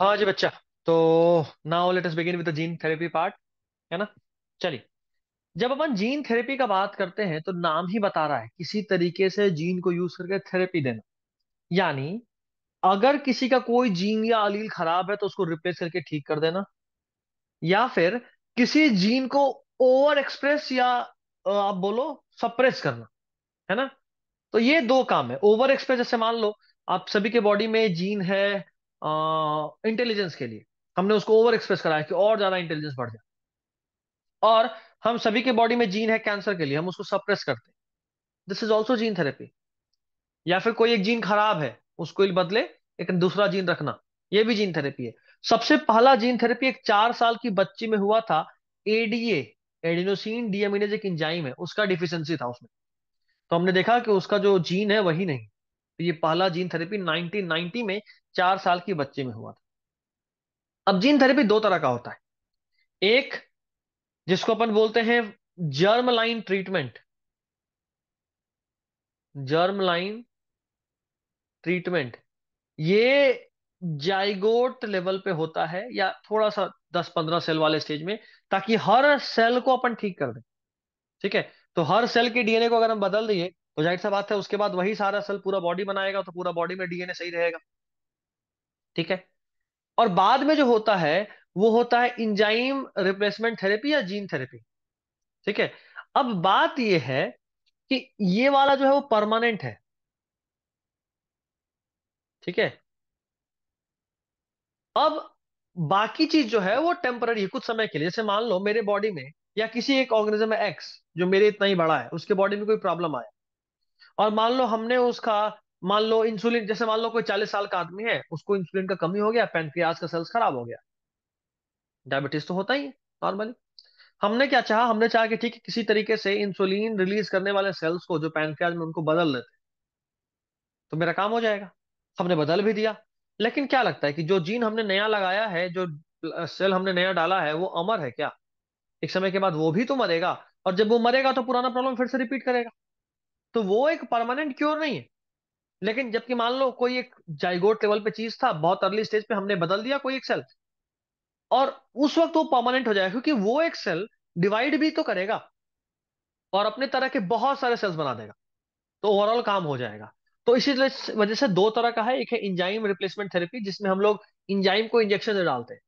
हाँ जी बच्चा तो now let us begin with the gene therapy part है ना चलिए जब अपन जीन थेरेपी का बात करते हैं तो नाम ही बता रहा है किसी तरीके से जीन को यूज करके थेरेपी देना यानी अगर किसी का कोई जीन या अलील खराब है तो उसको रिप्लेस करके ठीक कर देना या फिर किसी जीन को ओवर एक्सप्रेस या आप बोलो सप्रेस करना है ना तो ये दो काम है ओवर एक्सप्रेस जैसे मान लो आप सभी के बॉडी में जीन है इंटेलिजेंस के लिए हमने उसको ओवर एक्सप्रेस कराया कि और ज्यादा इंटेलिजेंस बढ़ जाए और हम सभी के बॉडी में जीन है कैंसर के लिए हम उसको सप्रेस करते हैं this is also gene therapy या फिर कोई एक जीन खराब है उसको बदले एक दूसरा जीन रखना यह भी जीन थेरेपी है सबसे पहला जीन थेरेपी एक चार साल की बच्ची में हुआ था एडीए एडिनोसिन डीएमिनेज एक इंजाइम है उसका डिफिशियंसी था उसमें तो हमने देखा कि उसका जो जीन है वही नहीं तो ये पहला जीन थेरेपी 1990 में चार साल की बच्चे में हुआ था अब जीन थेरेपी दो तरह का होता है एक जिसको अपन बोलते हैं germ line treatment germ line treatment ये जाइगोट लेवल पे होता है या थोड़ा सा दस पंद्रह सेल वाले स्टेज में ताकि हर सेल को अपन ठीक कर दें ठीक है तो हर सेल के डीएनए को अगर हम बदल दिए तो जाहिर सा बात है उसके बाद वही सारा सेल पूरा बॉडी बनाएगा तो पूरा बॉडी में डीएनए सही रहेगा ठीक है और बाद में जो होता है वो होता है इंजाइम रिप्लेसमेंट थेरेपी या जीन थेरेपी ठीक है अब बात ये है कि ये वाला जो है वो परमानेंट है ठीक है अब बाकी चीज जो है वो टेम्पररी कुछ समय के लिए जैसे मान लो मेरे बॉडी में या किसी एक ऑर्गेनिज्म एक्स जो मेरे इतना ही बड़ा है उसके बॉडी में कोई प्रॉब्लम आया और मान लो हमने उसका मान लो इंसुलिन जैसे मान लो कोई चालीस साल का आदमी है उसको इंसुलिन का कमी हो गया पेनक्रियाज का सेल्स खराब हो गया डायबिटीज तो होता ही है नॉर्मली हमने क्या चाहा हमने चाहा कि ठीक है किसी तरीके से इंसुलिन रिलीज करने वाले सेल्स को जो पेनक्रियाज में उनको बदल लेते तो मेरा काम हो जाएगा हमने बदल भी दिया लेकिन क्या लगता है कि जो जीन हमने नया लगाया है जो सेल हमने नया डाला है वो अमर है क्या एक समय के बाद वो भी तो मरेगा और जब वो मरेगा तो पुराना प्रॉब्लम फिर से रिपीट करेगा तो वो एक परमानेंट क्योर नहीं है लेकिन जबकि मान लो कोई एक जाइगोट लेवल पे चीज था बहुत अर्ली स्टेज पे हमने बदल दिया कोई एक सेल और उस वक्त वो परमानेंट हो जाएगा क्योंकि वो एक सेल डिवाइड भी तो करेगा और अपने तरह के बहुत सारे सेल्स बना देगा तो ओवरऑल काम हो जाएगा तो इसी वजह से दो तरह का है एक है इंजाइम रिप्लेसमेंट थेरेपी जिसमें हम लोग इंजाइम को इंजेक्शन डालते हैं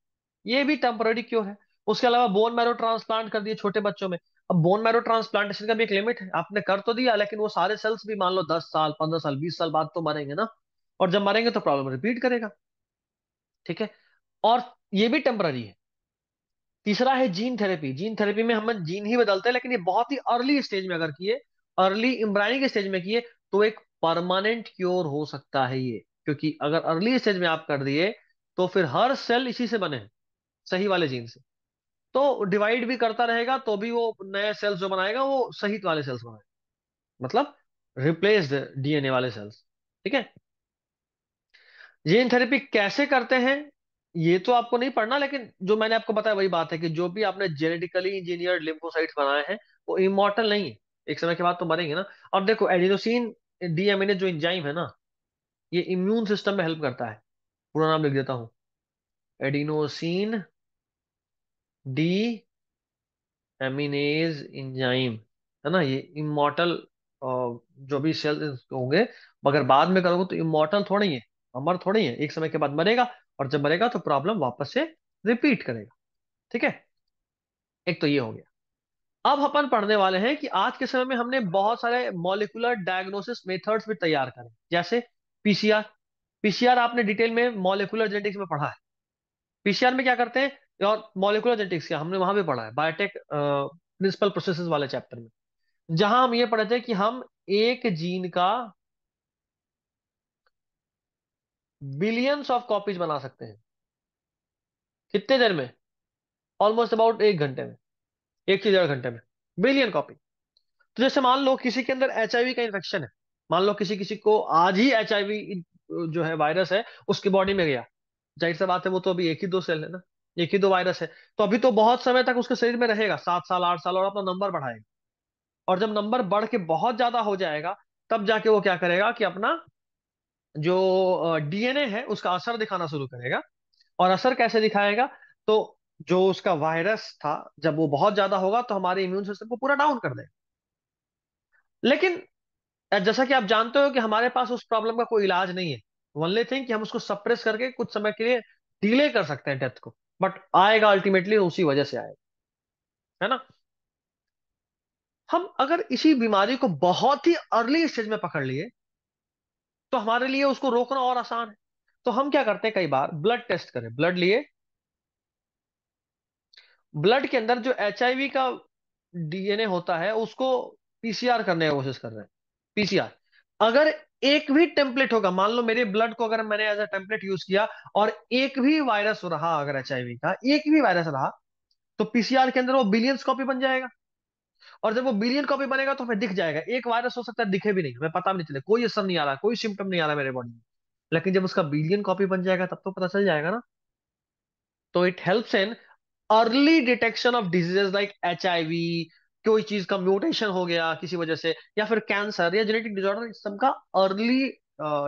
ये भी टेम्पररी क्योर है उसके अलावा बोन मैरो ट्रांसप्लांट कर दिए छोटे बच्चों में अब बोन मैरो ट्रांसप्लांटेशन का भी एक लिमिट है आपने कर तो दिया लेकिन वो सारे सेल्स भी मान लो दस साल पंद्रह साल बीस साल बाद तो मरेंगे ना और जब मरेंगे तो प्रॉब्लम रिपीट करेगा ठीक है और ये भी टेम्पररी है तीसरा है जीन थेरेपी जीन थेरेपी में हम जीन ही बदलते हैं लेकिन ये बहुत ही अर्ली स्टेज में अगर किए अर्ली इम्ब्रायनिंग के स्टेज में किए तो एक परमानेंट क्योर हो सकता है ये क्योंकि अगर अर्ली स्टेज में आप कर दिए तो फिर हर सेल इसी से बने सही वाले जीन से तो डिवाइड भी करता रहेगा तो भी वो नए सेल्स जो बनाएगा वो सहित वाले सेल्स बनाएगा मतलब रिप्लेस्ड डीएनए वाले सेल्स ठीक है जीन थेरेपी कैसे करते हैं ये तो आपको नहीं पढ़ना लेकिन जो मैंने आपको बताया वही बात है कि जो भी आपने जेनेटिकली इंजीनियर्ड लिम्फोसाइट्स बनाए हैं वो इमोर्टल नहीं है एक समय के बाद तो मरेंगे ना और देखो एडिनोसिन डीएमएनए जो इंजाइम है ना ये इम्यून सिस्टम में हेल्प करता है पूरा नाम लिख देता हूं एडिनोसिन डी एमिनेज इंजाइम है ना ये इमोटल जो भी सेल होंगे मगर बाद में करोगे तो इमोटल थोड़े ही है अमर थोड़े है एक समय के बाद मरेगा और जब मरेगा तो प्रॉब्लम वापस से रिपीट करेगा ठीक है एक तो ये हो गया अब अपन पढ़ने वाले हैं कि आज के समय में हमने बहुत सारे मॉलिकुलर डायग्नोसिस मेथड्स भी तैयार करें जैसे पीसीआर पीसीआर आपने डिटेल में मॉलिकुलर जेनेटिक्स में पढ़ा है पीसीआर में क्या करते हैं और मॉलिकुलर जेनेटिक्स क्या हमने वहां भी पढ़ा है बायोटेक प्रिंसिपल प्रोसेस वाले चैप्टर में जहां हम ये पढ़े थे कि हम एक जीन का बिलियंस ऑफ कॉपीज बना सकते हैं कितने देर में ऑलमोस्ट अबाउट एक घंटे में एक से डेढ़ घंटे में बिलियन कॉपी तो जैसे मान लो किसी के अंदर एच का इन्फेक्शन है मान लो किसी किसी को आज ही एच जो है वायरस है उसकी बॉडी में गया जाहिर सा बात है वो तो अभी एक ही दो सेल है ना एक ही दो वायरस है तो अभी तो बहुत समय तक उसके शरीर में रहेगा सात साल आठ साल और अपना नंबर बढ़ाएगा और जब नंबर बढ़ के बहुत ज्यादा हो जाएगा तब जाके वो क्या करेगा कि अपना जो डीएनए है उसका असर दिखाना शुरू करेगा और असर कैसे दिखाएगा तो जो उसका वायरस था जब वो बहुत ज्यादा होगा तो हमारे इम्यून सिस्टम को पूरा डाउन कर देगा लेकिन जैसा कि आप जानते हो कि हमारे पास उस प्रॉब्लम का कोई इलाज नहीं है वनली थिंग कि हम उसको सप्रेस करके कुछ समय के लिए डिले कर सकते हैं डेथ को बट आएगा अल्टीमेटली उसी वजह से आएगा है ना हम अगर इसी बीमारी को बहुत ही अर्ली स्टेज में पकड़ लिए तो हमारे लिए उसको रोकना और आसान है तो हम क्या करते हैं कई बार ब्लड टेस्ट करें ब्लड लिए ब्लड के अंदर जो एच का डीएनए होता है उसको पीसीआर करने की कोशिश कर रहे हैं पीसीआर अगर एक भी टेम्पलेट होगा मान लो मेरे ब्लड को अगर मैंने एज अ टेम्पलेट यूज किया और एक भी वायरस रहा अगर एच का एक भी वायरस रहा तो पीसीआर के अंदर वो बिलियंस कॉपी बन जाएगा और जब वो बिलियन कॉपी बनेगा तो हमें दिख जाएगा एक वायरस हो सकता है दिखे भी नहीं हमें पता भी नहीं चले कोई असर नहीं आ रहा कोई सिम्टम नहीं आ रहा मेरे बॉडी में लेकिन जब उसका बिलियन कॉपी बन जाएगा तब तो पता चल जाएगा ना तो it helps in early detection of diseases like H I V कोई चीज का म्यूटेशन हो गया किसी वजह से या फिर कैंसर या जेनेटिक डिजॉर्डर सबका अर्ली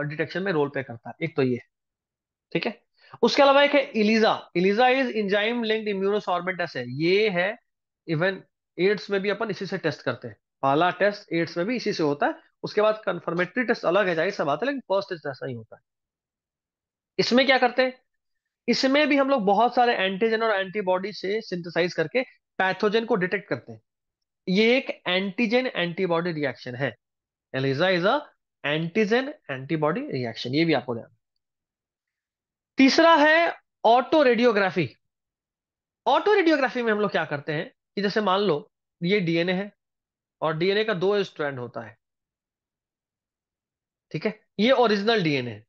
डिटेक्शन में रोल प्ले करता है एक तो ये ठीक है उसके अलावा एक है ELISA ELISA is enzyme linked immunosorbents है ये है इवन एड्स में भी अपन इसी से टेस्ट करते हैं पहला टेस्ट एड्स में भी इसी से होता है उसके बाद कंफर्मेटरी टेस्ट अलग है जाहिर सब आता है लेकिन फर्स्ट टेस्ट ऐसा ही होता है इसमें क्या करते हैं इसमें भी हम लोग बहुत सारे एंटीजन और एंटीबॉडी से सिंथेसाइज करके पैथोजन को डिटेक्ट करते हैं ये एक एंटीजन एंटीबॉडी रिएक्शन है ELISA is a antigen antibody reaction ये भी आपको ध्यान तीसरा है ऑटो रेडियोग्राफी ऑटो रेडियोग्राफी में हम लोग क्या करते हैं कि जैसे मान लो ये डीएनए है और डीएनए का दो स्ट्रैंड होता है ठीक है ये ओरिजिनल डीएनए है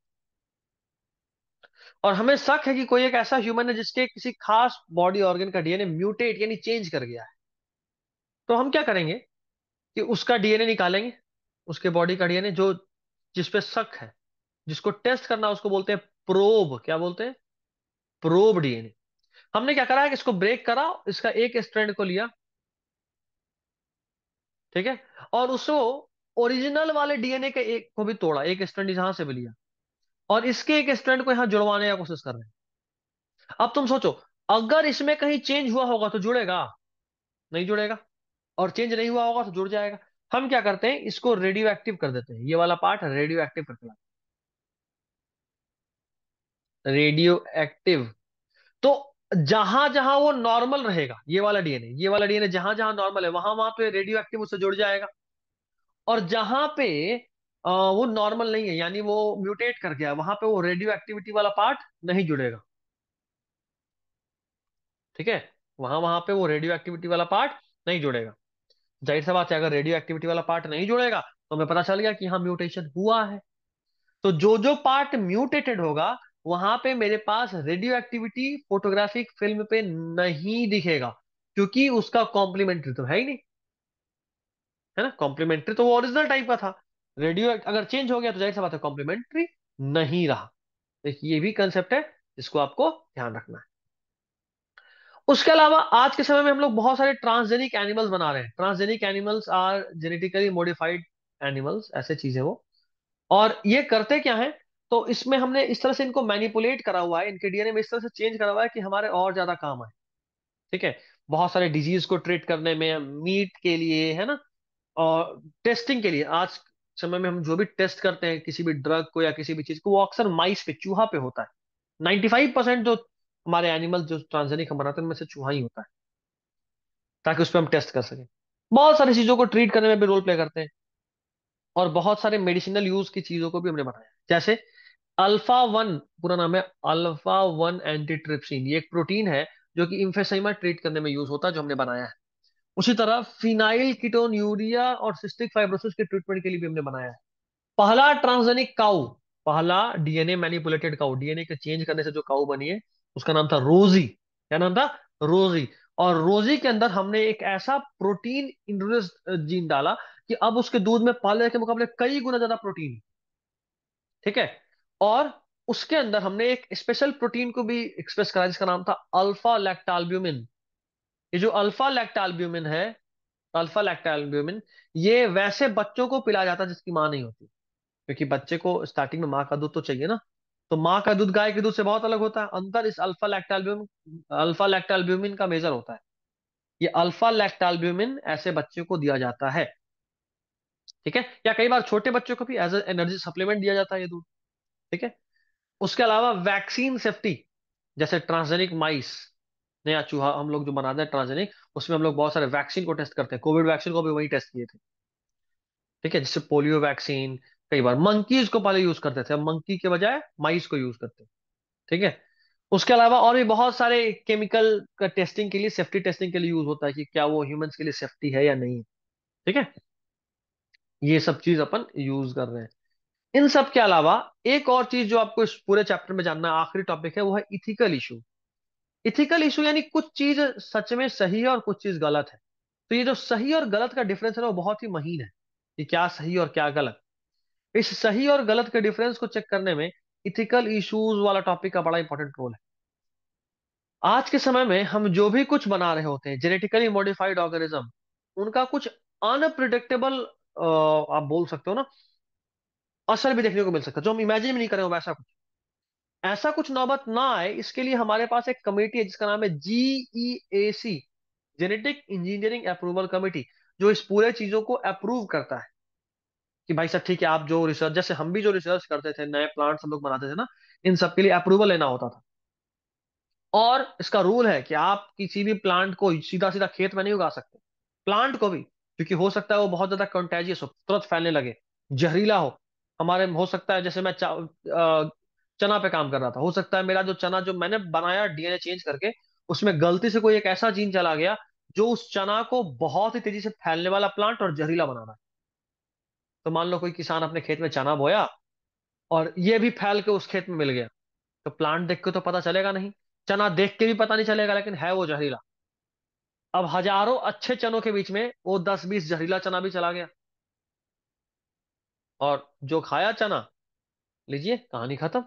और हमें शक है कि कोई एक ऐसा ह्यूमन है जिसके किसी खास बॉडी ऑर्गन का डीएनए म्यूटेट यानी चेंज कर गया है तो हम क्या करेंगे कि उसका डीएनए निकालेंगे उसके बॉडी का डीएनए जो जिसपे शक है जिसको टेस्ट करना उसको बोलते हैं प्रोब क्या बोलते हैं प्रोब डीएनए हमने क्या करा है कि इसको ब्रेक करा इसका एक स्ट्रैंड को लिया ठीक है और उसको ओरिजिनल वाले डीएनए के एक को भी तोड़ा एक स्ट्रैंड यहां से भी लिया और इसके एक स्ट्रैंड को यहां जुड़वाने का कोशिश कर रहे हैं अब तुम सोचो अगर इसमें कहीं चेंज हुआ होगा तो जुड़ेगा नहीं जुड़ेगा और चेंज नहीं हुआ होगा तो जुड़ जाएगा हम क्या करते हैं इसको रेडियो एक्टिव कर देते हैं ये वाला पार्ट रेडियो एक्टिव करते हैं रेडियो एक्टिव तो जहां जहां वो नॉर्मल रहेगा ये वाला डीएनए ये वाला डीएनए जहां जहां नॉर्मल है वहां वहां पे रेडियो एक्टिव उससे जुड़ जाएगा और जहां पे आ, वो नॉर्मल नहीं है यानी वो म्यूटेट कर गया वहां पे वो रेडियो एक्टिविटी वाला पार्ट नहीं जुड़ेगा ठीक है वहां वहां पे वो रेडियो एक्टिविटी वाला पार्ट नहीं जुड़ेगा जाहिर सा बात है अगर रेडियो एक्टिविटी वाला पार्ट नहीं जुड़ेगा तो हमें पता चल गया कि हाँ म्यूटेशन हुआ है तो जो जो पार्ट म्यूटेटेड होगा वहां पे मेरे पास रेडियो एक्टिविटी फोटोग्राफिक फिल्म पे नहीं दिखेगा क्योंकि उसका कॉम्प्लीमेंट्री तो है ही नहीं है ना कॉम्प्लीमेंट्री तो वो ओरिजिनल टाइप का था रेडियो अगर चेंज हो गया तो जाहिर सा बात है कॉम्प्लीमेंट्री नहीं रहा देखिए तो ये भी कंसेप्ट है इसको आपको ध्यान रखना है उसके अलावा आज के समय में हम लोग बहुत सारे ट्रांसजेनिक एनिमल्स बना रहे हैं transgenic animals are genetically modified animals ऐसे चीजें वो और ये करते क्या है तो इसमें हमने इस तरह से इनको मैनिपुलेट करा हुआ है इनके डीएनए में इस तरह से चेंज करा हुआ है कि हमारे और ज्यादा काम आए ठीक है बहुत सारे डिजीज को ट्रीट करने में मीट के लिए है ना और टेस्टिंग के लिए आज समय में हम जो भी टेस्ट करते हैं किसी भी ड्रग को या किसी भी चीज को वो अक्सर माइस पे चूहा पे होता है 95 परसेंट जो हमारे एनिमल जो ट्रांसजेनिक हम बनाते हैं उनमें से चूहा ही होता है ताकि उस पर हम टेस्ट कर सकें बहुत सारी चीजों को ट्रीट करने में भी रोल प्ले करते हैं और बहुत सारे मेडिसिनल यूज की चीजों को भी हमने बनाया जैसे अल्फा वन पूरा नाम है अल्फा वन एंटीट्रिप्सिन ये एक प्रोटीन है जो कि इम्फेसाइमा ट्रीट करने में यूज होता है जो हमने बनाया है उसी तरह फिनाइल कीटोन यूरिया और सिस्टिक फाइब्रोसिस के ट्रीटमेंट के लिए भी हमने बनाया है पहला ट्रांसजेनिक काउ पहला डीएनए मैनिपुलेटेड काउ डीएनए के चेंज करने से जो काउ बनी है उसका नाम था रोजी क्या नाम था रोजी और रोजी के अंदर हमने एक ऐसा प्रोटीन इंट्रोड्यूस जीन डाला कि अब उसके दूध में पार्लर के मुकाबले कई गुना ज्यादा प्रोटीन ठीक है और उसके अंदर हमने एक स्पेशल प्रोटीन को भी एक्सप्रेस करा जिसका नाम था अल्फा लैक्टाल्ब्यूमिन ये जो अल्फा लैक्टाल्ब्यूमिन है अल्फा लैक्टाल्ब्यूमिन ये वैसे बच्चों को पिलाया जाता है जिसकी माँ नहीं होती क्योंकि बच्चे को स्टार्टिंग में माँ का दूध तो चाहिए ना तो माँ का दूध गाय के दूध से बहुत अलग होता है अंतर इस अल्फा लैक्टाल्ब्यूमिन अल्फा लैक्टाल्ब्यूमिन का मेजर होता है ये अल्फा लैक्टाल्ब्यूमिन ऐसे बच्चे को दिया जाता है ठीक है या कई बार छोटे बच्चों को भी एज एनर्जी सप्लीमेंट दिया जाता है ये दूध ठीक है उसके अलावा वैक्सीन सेफ्टी जैसे ट्रांसजेनिक माइस नया चूहा हम लोग जो बनाते हैं ट्रांसजेनिक उसमें हम लोग बहुत सारे वैक्सीन को टेस्ट करते हैं कोविड वैक्सीन को भी वही टेस्ट किए थे ठीक है जैसे पोलियो वैक्सीन कई बार मंकीज को पहले यूज करते थे अब मंकी के बजाय माइस को यूज करते हैं ठीक है उसके अलावा और भी बहुत सारे केमिकल का टेस्टिंग के लिए सेफ्टी टेस्टिंग के लिए यूज होता है कि क्या वो ह्यूमंस के लिए सेफ्टी है या नहीं ठीक है ये सब चीज अपन यूज कर रहे हैं इन सब के अलावा एक और चीज जो आपको इस पूरे चैप्टर में जानना है आखिरी टॉपिक है वो है इथिकल इशू इथिकल इशू यानी कुछ चीज सच में सही है और कुछ चीज गलत है तो ये जो सही और गलत का डिफरेंस है वो बहुत ही महीन है कि क्या सही और क्या गलत इस सही और गलत के डिफरेंस को चेक करने में इथिकल इश्यूज वाला टॉपिक का बड़ा इंपॉर्टेंट रोल है आज के समय में हम जो भी कुछ बना रहे होते हैं जेनेटिकली मॉडिफाइड ऑर्गेनिज्म उनका कुछ अनप्रिडिक्टेबल आप बोल सकते हो ना असर भी देखने को मिल सकता है जो हम इमेजिन भी नहीं करें वैसा कुछ ऐसा कुछ नौबत ना आए इसके लिए हमारे पास एक कमेटी है जिसका नाम है GEAC genetic engineering approval committee जो इस पूरे चीजों को अप्रूव करता है कि भाई सर ठीक है आप जो रिसर्च जैसे हम भी जो रिसर्च करते थे नए प्लांट्स हम लोग बनाते थे ना इन सब के लिए अप्रूवल लेना होता था और इसका रूल है कि आप किसी भी प्लांट को सीधा सीधा खेत में नहीं उगा सकते प्लांट को भी क्योंकि हो सकता है वो बहुत ज्यादा कंटेजियस हो तुरंत फैलने लगे जहरीला हो हमारे हो सकता है जैसे मैं चना पे काम कर रहा था हो सकता है मेरा जो चना जो मैंने बनाया डीएनए चेंज करके उसमें गलती से कोई एक ऐसा जीन चला गया जो उस चना को बहुत ही तेजी से फैलने वाला प्लांट और जहरीला बना रहा है तो मान लो कोई किसान अपने खेत में चना बोया और ये भी फैल के उस खेत में मिल गया तो प्लांट देख के तो पता चलेगा नहीं चना देख के भी पता नहीं चलेगा लेकिन है वो जहरीला अब हजारों अच्छे चनों के बीच में वो दस बीस जहरीला चना भी चला गया और जो खाया चना लीजिए कहानी खत्म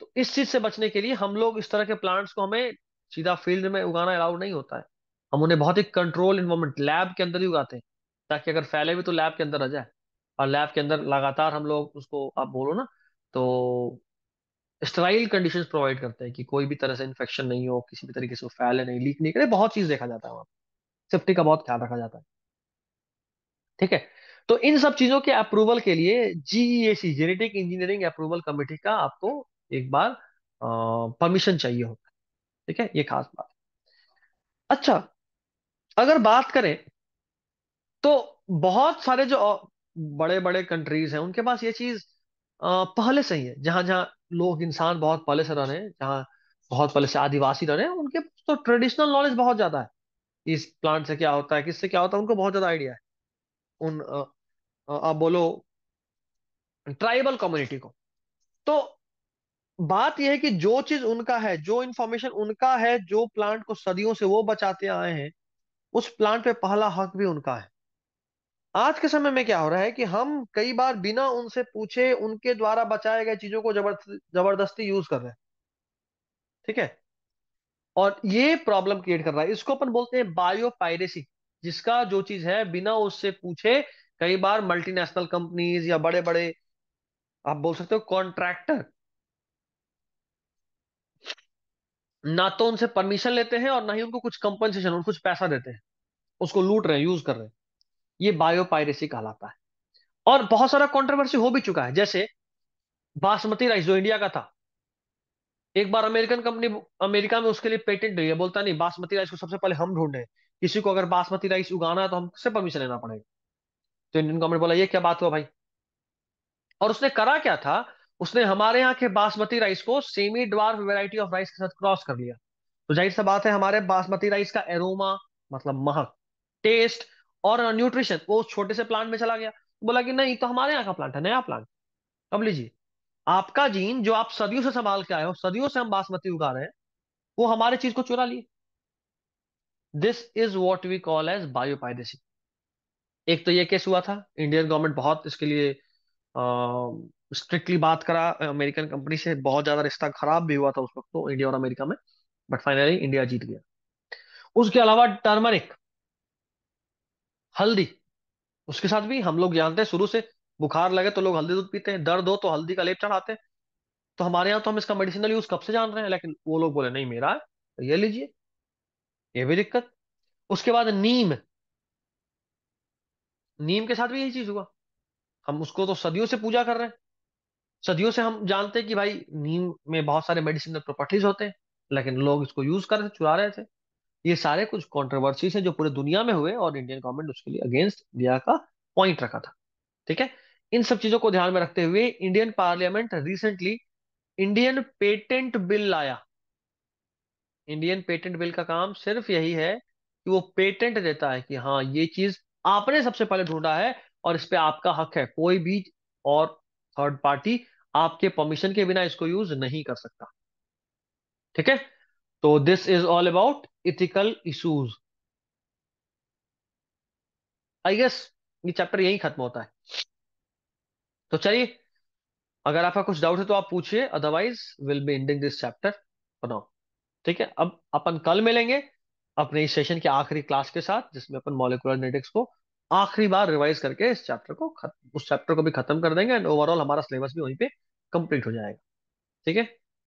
तो इस चीज से बचने के लिए हम लोग इस तरह के प्लांट्स को हमें सीधा फील्ड में उगाना अलाउड नहीं होता है हम उन्हें बहुत ही कंट्रोल इन्वायरमेंट लैब के अंदर ही उगाते हैं ताकि अगर फैले भी तो लैब के अंदर आ जाए और लैब के अंदर लगातार हम लोग उसको आप बोलो ना तो स्टराइल कंडीशंस प्रोवाइड करते हैं कि कोई भी तरह से इन्फेक्शन नहीं हो किसी भी तरीके से फैले नहीं लीक नहीं करे बहुत चीज देखा जाता है वहां सेफ्टी का बहुत ख्याल रखा जाता है ठीक है तो इन सब चीजों के अप्रूवल के लिए GEAC genetic engineering approval committee का आपको एक बार परमिशन चाहिए होता है ठीक है ये खास बात अच्छा अगर बात करें तो बहुत सारे जो बड़े बड़े कंट्रीज हैं उनके पास ये चीज पहले से ही है जहां जहां लोग इंसान बहुत पहले से रहे हैं जहाँ बहुत पहले से आदिवासी रहे हैं उनके पास तो ट्रेडिशनल नॉलेज बहुत ज्यादा है इस प्लांट से क्या होता है किससे क्या होता है उनको बहुत ज्यादा आइडिया है उन आप बोलो ट्राइबल कम्युनिटी को तो बात यह है कि जो चीज उनका है जो इंफॉर्मेशन उनका है जो प्लांट को सदियों से वो बचाते आए हैं उस प्लांट पे पहला हक भी उनका है आज के समय में क्या हो रहा है कि हम कई बार बिना उनसे पूछे उनके द्वारा बचाए गए चीजों को जबर, जबरदस्ती यूज कर रहे हैं ठीक है और ये प्रॉब्लम क्रिएट कर रहा है इसको अपन बोलते हैं बायो पायरेसी जिसका जो चीज है बिना उससे पूछे कई बार मल्टीनेशनल कंपनीज या बड़े बड़े आप बोल सकते हो कॉन्ट्रैक्टर ना तो उनसे परमिशन लेते हैं और ना ही उनको कुछ कंपनसेशन और कुछ पैसा देते हैं उसको लूट रहे हैं यूज कर रहे हैं ये बायोपायरेसी कहलाता है और बहुत सारा कंट्रोवर्सी हो भी चुका है जैसे बासमती राइस जो इंडिया का था एक बार अमेरिकन कंपनी अमेरिका में उसके लिए पेटेंट है बोलता नहीं बासमती राइस को सबसे पहले हम ढूंढे किसी को अगर बासमती राइस उगाना है तो हमसे परमिशन लेना पड़ेगा तो इंडियन गवर्नमेंट बोला ये क्या बात हुआ भाई और उसने करा क्या था उसने हमारे यहाँ के बासमती राइस को semi dwarf variety of rice के साथ क्रॉस कर लिया तो जाहिर सा बात है हमारे बासमती राइस का एरोमा मतलब महक टेस्ट और न्यूट्रिशन वो छोटे से प्लांट में चला गया बोला कि नहीं तो हमारे यहाँ का प्लांट है नया प्लांट अब लीजिए आपका जीन जो आप सदियों से संभाल के आए हो सदियों से हम बासमती उगा रहे हैं वो हमारे चीज को चुरा लिए this is what we call as biopiracy एक तो ये केस हुआ था इंडियन गवर्नमेंट बहुत इसके लिए स्ट्रिक्टली बात करा अमेरिकन कंपनी से बहुत ज्यादा रिश्ता खराब भी हुआ था उस वक्त तो इंडिया और अमेरिका में बट फाइनली इंडिया जीत गया उसके अलावा टर्मरिक हल्दी उसके साथ भी हम लोग जानते हैं शुरू से बुखार लगे तो लोग हल्दी दूध पीते हैं दर्द हो तो हल्दी का लेप चढ़ाते हैं तो हमारे यहाँ तो हम इसका मेडिसिनल यूज कब से जान रहे हैं लेकिन वो लोग बोले नहीं मेरा है तो ये लीजिए ये भी दिक्कत उसके बाद नीम नीम के साथ भी यही चीज हुआ हम उसको तो सदियों से पूजा कर रहे हैं सदियों से हम जानते हैं कि भाई नीम में बहुत सारे मेडिसिनल प्रॉपर्टीज होते हैं लेकिन लोग इसको यूज कर रहे थे चुरा रहे थे ये सारे कुछ कॉन्ट्रोवर्सीज है जो पूरे दुनिया में हुए और इंडियन गवर्नमेंट उसके लिए अगेंस्ट इंडिया का पॉइंट रखा था ठीक है इन सब चीजों को ध्यान में रखते हुए Indian parliament recently Indian patent bill लाया इंडियन पेटेंट बिल का काम सिर्फ यही है कि वो पेटेंट देता है कि हाँ ये चीज आपने सबसे पहले ढूंढा है और इस पर आपका हक है कोई भी और थर्ड पार्टी आपके परमिशन के बिना इसको यूज नहीं कर सकता ठीक है तो this is all about ethical issues I guess ये चैप्टर यही खत्म होता है तो चलिए अगर आपका कुछ डाउट है तो आप पूछिए otherwise will be ending this chapter बनाओ ठीक है अब अपन कल मिलेंगे अपने इस सेशन के आखिरी क्लास के साथ जिसमें अपन मॉलिकुलर जेनेटिक्स को आखिरी बार रिवाइज करके इस चैप्टर को उस चैप्टर को भी खत्म कर देंगे एंड ओवरऑल हमारा सिलेबस भी वहीं पे कंप्लीट हो जाएगा ठीक है